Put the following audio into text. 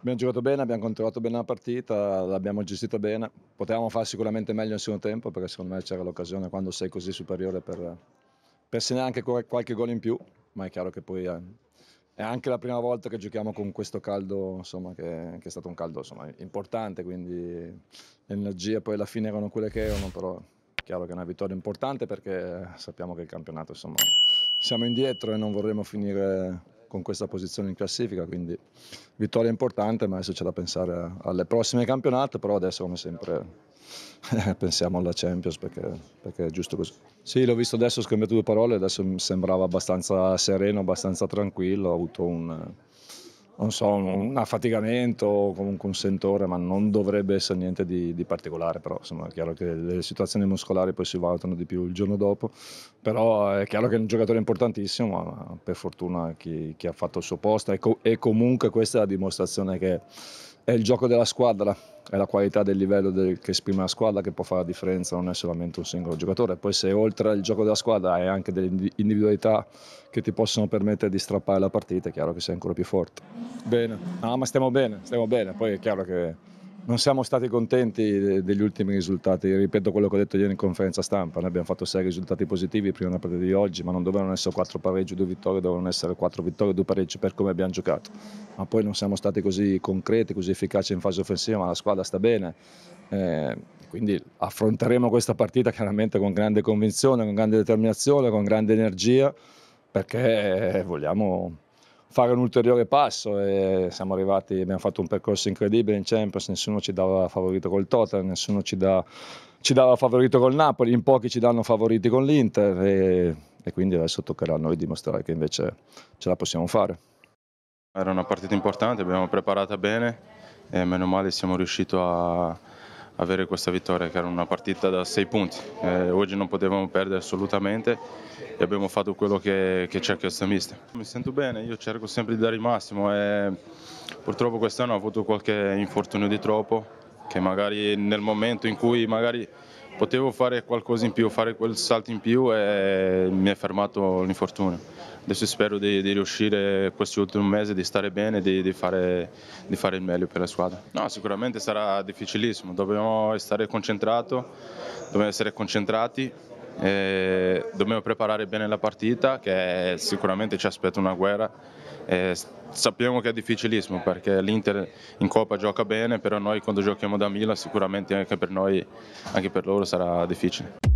Abbiamo giocato bene, abbiamo controllato bene la partita, l'abbiamo gestita bene. Potevamo fare sicuramente meglio nel secondo tempo perché secondo me c'era l'occasione quando sei così superiore per, per segnare anche qualche gol in più, ma è chiaro che poi è, eh, è anche la prima volta che giochiamo con questo caldo, insomma, che, che, è stato un caldo insomma, importante, quindi l'energia poi alla fine erano quelle che erano, però è chiaro che è una vittoria importante perché sappiamo che il campionato, insomma, siamo indietro e non vorremmo finire con questa posizione in classifica, quindi vittoria importante, ma adesso c'è da pensare alle prossime campionate, però adesso come sempre pensiamo alla Champions perché, perché, è giusto così. Sì, l'ho visto adesso, ho scambiato due parole, adesso mi sembrava abbastanza sereno, abbastanza tranquillo, ho avuto un non so, un affaticamento o comunque un sentore, ma non dovrebbe essere niente di, di, particolare, però insomma è chiaro che le situazioni muscolari poi si valutano di più il giorno dopo, però è chiaro che è un giocatore importantissimo, ma per fortuna chi, chi ha fatto il suo posto e, co- e comunque questa è la dimostrazione che è il gioco della squadra, è la qualità del livello del, che esprime la squadra che può fare la differenza, non è solamente un singolo giocatore. Poi se oltre al gioco della squadra hai anche delle individualità che ti possono permettere di strappare la partita, è chiaro che sei ancora più forte. Bene, no, ma stiamo bene, stiamo bene. Poi è chiaro che non siamo stati contenti eh, degli ultimi risultati, ripeto quello che ho detto ieri in conferenza stampa, noi abbiamo fatto sei risultati positivi prima della partita di oggi, ma non dovevano essere quattro pareggi, due vittorie, dovevano essere quattro vittorie, due pareggi per come abbiamo giocato, ma poi non siamo stati così concreti, così efficaci in fase offensiva, ma la squadra sta bene, eh, quindi affronteremo questa partita chiaramente con grande convinzione, con grande determinazione, con grande energia, perché eh, vogliamo fare un ulteriore passo e siamo arrivati, abbiamo fatto un percorso incredibile in Champions, nessuno ci dava favorito col Tottenham, nessuno ci, da, ci dava favorito col Napoli, in pochi ci danno favoriti con l'Inter e, e quindi adesso toccherà a noi dimostrare che invece ce la possiamo fare. Era una partita importante, abbiamo preparata bene e meno male siamo riusciti a avere questa vittoria che era una partita da sei punti. Eh, oggi non potevamo perdere assolutamente e abbiamo fatto quello che, che cerca il semista. Mi sento bene, io cerco sempre di dare il massimo e purtroppo quest'anno ho avuto qualche infortunio di troppo che magari nel momento in cui magari potevo fare qualcosa in più, fare quel salto in più e mi è fermato l'infortunio. Adesso spero di, di riuscire questi ultimi mesi di stare bene, di, di, fare, di, fare, il meglio per la squadra. No, sicuramente sarà difficilissimo, dobbiamo stare concentrati, dobbiamo essere concentrati eh, dobbiamo preparare bene la partita che sicuramente ci aspetta una guerra. Eh, sappiamo che è difficilissimo perché l'Inter in Coppa gioca bene, però noi quando giochiamo da Milan sicuramente anche per noi, anche per loro sarà difficile.